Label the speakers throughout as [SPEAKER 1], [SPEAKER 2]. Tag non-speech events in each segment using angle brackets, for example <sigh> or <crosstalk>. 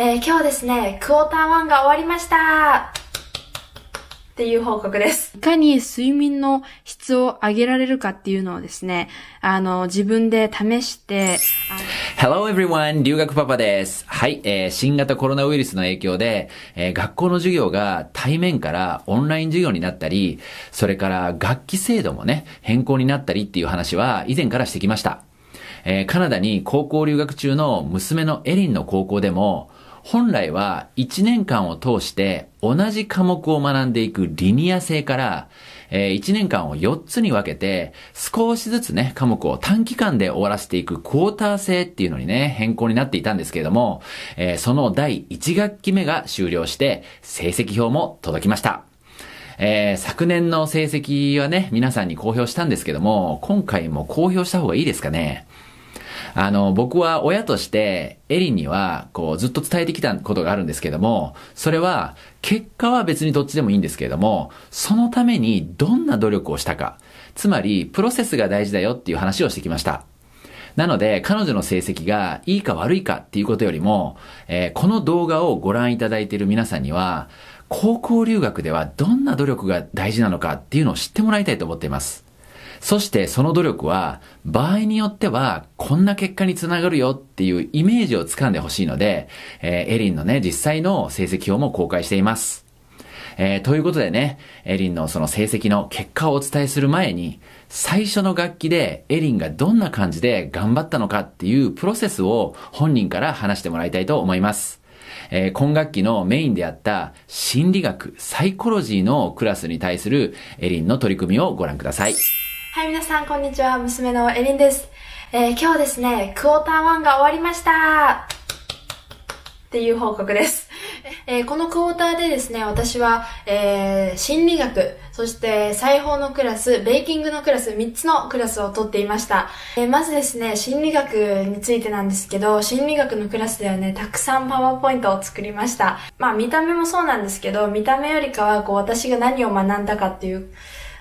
[SPEAKER 1] えー、今日ですね、クォーター1が終わりましたっていう報告です。いかに睡眠の質を上げられるかっていうのをですね、あの、自分で試して、
[SPEAKER 2] Hello everyone! 留学パパです。はい、えー、新型コロナウイルスの影響で、えー、学校の授業が対面からオンライン授業になったり、それから学期制度もね、変更になったりっていう話は以前からしてきました。えー、カナダに高校留学中の娘のエリンの高校でも、本来は1年間を通して同じ科目を学んでいくリニア性から、えー、1年間を4つに分けて少しずつね、科目を短期間で終わらせていくクォーター制っていうのにね、変更になっていたんですけれども、えー、その第1学期目が終了して成績表も届きました。えー、昨年の成績はね、皆さんに公表したんですけども、今回も公表した方がいいですかね。あの、僕は親として、エリンには、こう、ずっと伝えてきたことがあるんですけども、それは、結果は別にどっちでもいいんですけれども、そのためにどんな努力をしたか。つまり、プロセスが大事だよっていう話をしてきました。なので、彼女の成績がいいか悪いかっていうことよりも、えー、この動画をご覧いただいている皆さんには、高校留学ではどんな努力が大事なのかっていうのを知ってもらいたいと思っています。そしてその努力は、場合によっては、こんな結果につながるよっていうイメージをつかんでほしいので、えー、エリンのね、実際の成績表も公開しています。えー、ということでね、エリンのその成績の結果をお伝えする前に、最初の楽器でエリンがどんな感じで頑張ったのかっていうプロセスを本人から話してもらいたいと思います。えー、今学期のメインであった心理学、サイコロジーのクラスに対するエリンの取り組みをご覧ください。
[SPEAKER 1] はい、皆さん、こんにちは。娘のエリンです。えー、今日ですね、クォーター1が終わりましたっていう報告です。えー、このクォーターでですね、私は、えー、心理学、そして裁縫のクラス、ベーキングのクラス、3つのクラスを取っていました。えー、まずですね、心理学についてなんですけど、心理学のクラスではね、たくさんパワーポイントを作りました。まあ、見た目もそうなんですけど、見た目よりかは、こう、私が何を学んだかっていう、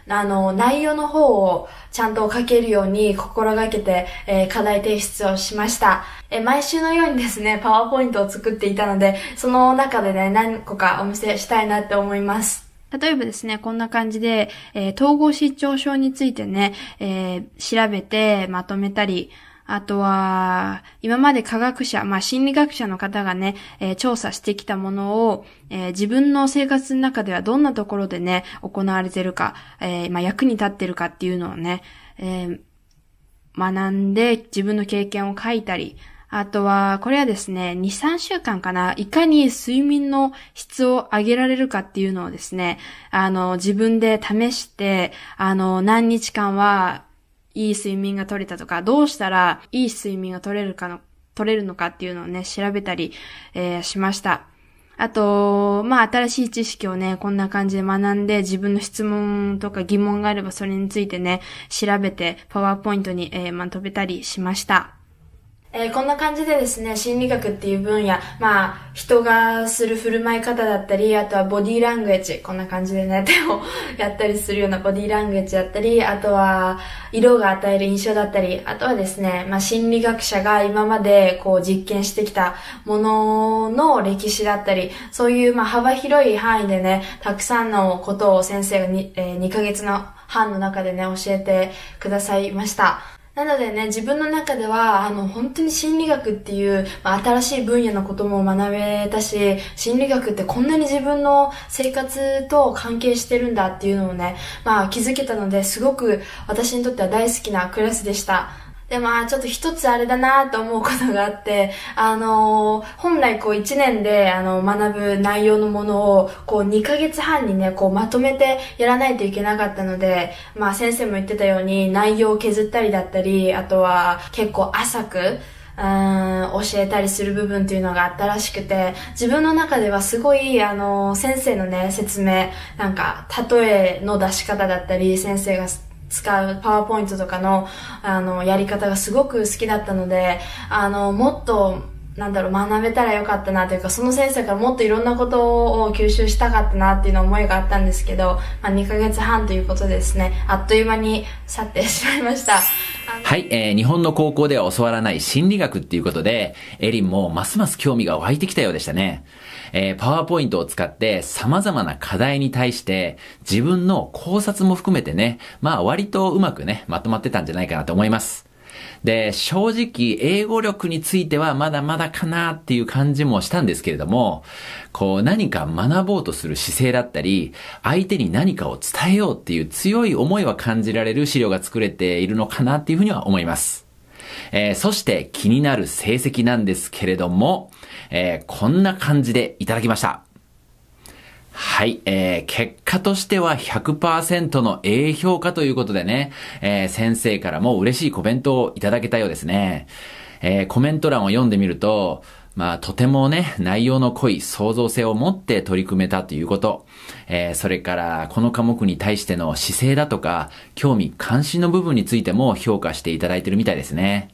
[SPEAKER 1] あの、内容の方をちゃんと書けるように心がけて、えー、課題提出をしました。えー、毎週のようにですね、パワーポイントを作っていたので、その中でね、何個かお見せしたいなって思います。例えばですね、こんな感じで、えー、統合失調症についてね、えー、調べてまとめたり、あとは、今まで科学者、まあ、心理学者の方がね、えー、調査してきたものを、えー、自分の生活の中ではどんなところでね、行われてるか、えー、まあ、役に立ってるかっていうのをね、え学んで自分の経験を書いたり、あとは、これはですね、2、3週間かな、いかに睡眠の質を上げられるかっていうのをですね、あの、自分で試して、あの、何日間はいい睡眠が取れたとか、どうしたらいい睡眠が取れるかの、取れるのかっていうのをね、調べたり、えー、しました。あと、まあ、新しい知識をね、こんな感じで学んで、自分の質問とか疑問があれば、それについてね、調べて、パワーポイントに、えー、まとめたりしました。えー、こんな感じでですね、心理学っていう分野、まあ、人がする振る舞い方だったり、あとはボディーラングエッジ、こんな感じでね、手を <laughs> やったりするようなボディーラングエッジだったり、あとは、色が与える印象だったり、あとはですね、まあ、心理学者が今までこう実験してきたものの歴史だったり、そういうまあ幅広い範囲でね、たくさんのことを先生がえー、2ヶ月の半の中でね、教えてくださいました。なのでね、自分の中では、あの、本当に心理学っていう、まあ、新しい分野のことも学べたし、心理学ってこんなに自分の生活と関係してるんだっていうのをね、まあ、気づけたので、すごく私にとっては大好きなクラスでした。で、まあ、ちょっと一つあれだなと思うことがあって、あのー、本来こう一年で、あの、学ぶ内容のものを、こう二ヶ月半にね、こうまとめてやらないといけなかったので、まあ、先生も言ってたように、内容を削ったりだったり、あとは結構浅く、うん、教えたりする部分っていうのがあったらしくて、自分の中ではすごい、あの、先生のね、説明、なんか、例えの出し方だったり、先生が使うパワーポイントとかの、あの、やり方がすごく好きだったので、あの、もっと、なんだろう、学べたらよかったなというか、その先生からもっといろんなことを吸収したかったなっていうの思いがあったんですけど、まあ、2ヶ月半ということですね、あっという間に去ってしまいました。
[SPEAKER 2] はい、えー、日本の高校では教わらない心理学っていうことで、エリンもますます興味が湧いてきたようでしたね。えー、パワーポイントを使って様々な課題に対して、自分の考察も含めてね、まあ割とうまくね、まとまってたんじゃないかなと思います。で、正直、英語力についてはまだまだかなっていう感じもしたんですけれども、こう、何か学ぼうとする姿勢だったり、相手に何かを伝えようっていう強い思いは感じられる資料が作れているのかなっていうふうには思います。えー、そして気になる成績なんですけれども、えー、こんな感じでいただきました。はい、えー、結果としては100%の A 評価ということでね、えー、先生からも嬉しいコメントをいただけたようですね。えー、コメント欄を読んでみると、まあ、とてもね、内容の濃い創造性を持って取り組めたということ。えー、それから、この科目に対しての姿勢だとか、興味関心の部分についても評価していただいてるみたいですね。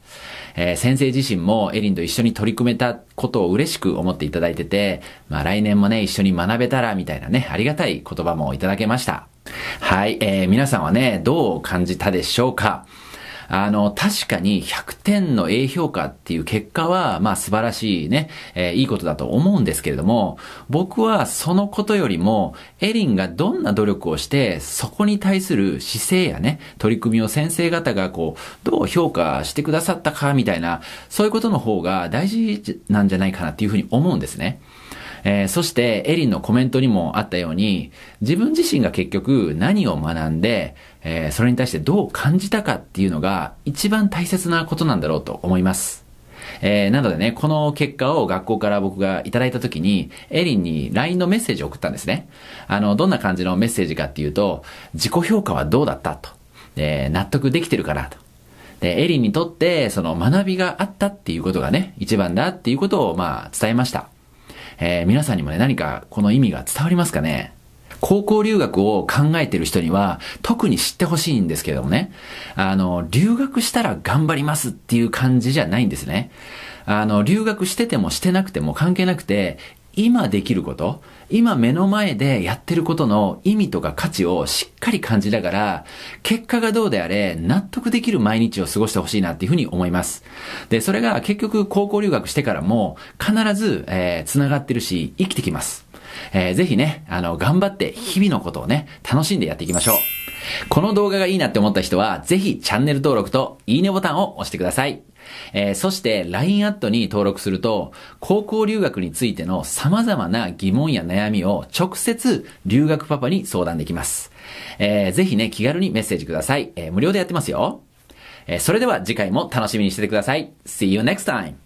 [SPEAKER 2] えー、先生自身もエリンと一緒に取り組めたことを嬉しく思っていただいてて、まあ来年もね、一緒に学べたらみたいなね、ありがたい言葉もいただけました。はい、えー、皆さんはね、どう感じたでしょうかあの、確かに100点の A 評価っていう結果は、まあ素晴らしいね、えー、いいことだと思うんですけれども、僕はそのことよりも、エリンがどんな努力をして、そこに対する姿勢やね、取り組みを先生方がこう、どう評価してくださったか、みたいな、そういうことの方が大事なんじゃないかなっていうふうに思うんですね。えー、そしてエリンのコメントにもあったように、自分自身が結局何を学んで、えー、それに対してどう感じたかっていうのが一番大切なことなんだろうと思います。えー、なのでね、この結果を学校から僕がいただいた時に、エリンに LINE のメッセージを送ったんですね。あの、どんな感じのメッセージかっていうと、自己評価はどうだったと。えー、納得できてるかなと。で、エリンにとって、その学びがあったっていうことがね、一番だっていうことを、まあ、伝えました。えー、皆さんにもね、何かこの意味が伝わりますかね高校留学を考えてる人には特に知ってほしいんですけどもね。あの、留学したら頑張りますっていう感じじゃないんですね。あの、留学しててもしてなくても関係なくて、今できること、今目の前でやってることの意味とか価値をしっかり感じながら、結果がどうであれ納得できる毎日を過ごしてほしいなっていうふうに思います。で、それが結局高校留学してからも必ず、えー、繋がってるし、生きてきます。えー、ぜひね、あの、頑張って日々のことをね、楽しんでやっていきましょう。この動画がいいなって思った人は、ぜひチャンネル登録といいねボタンを押してください。えー、そして LINE アットに登録すると、高校留学についての様々な疑問や悩みを直接留学パパに相談できます。えー、ぜひね、気軽にメッセージください。えー、無料でやってますよ。えー、それでは次回も楽しみにしててください。See you next time!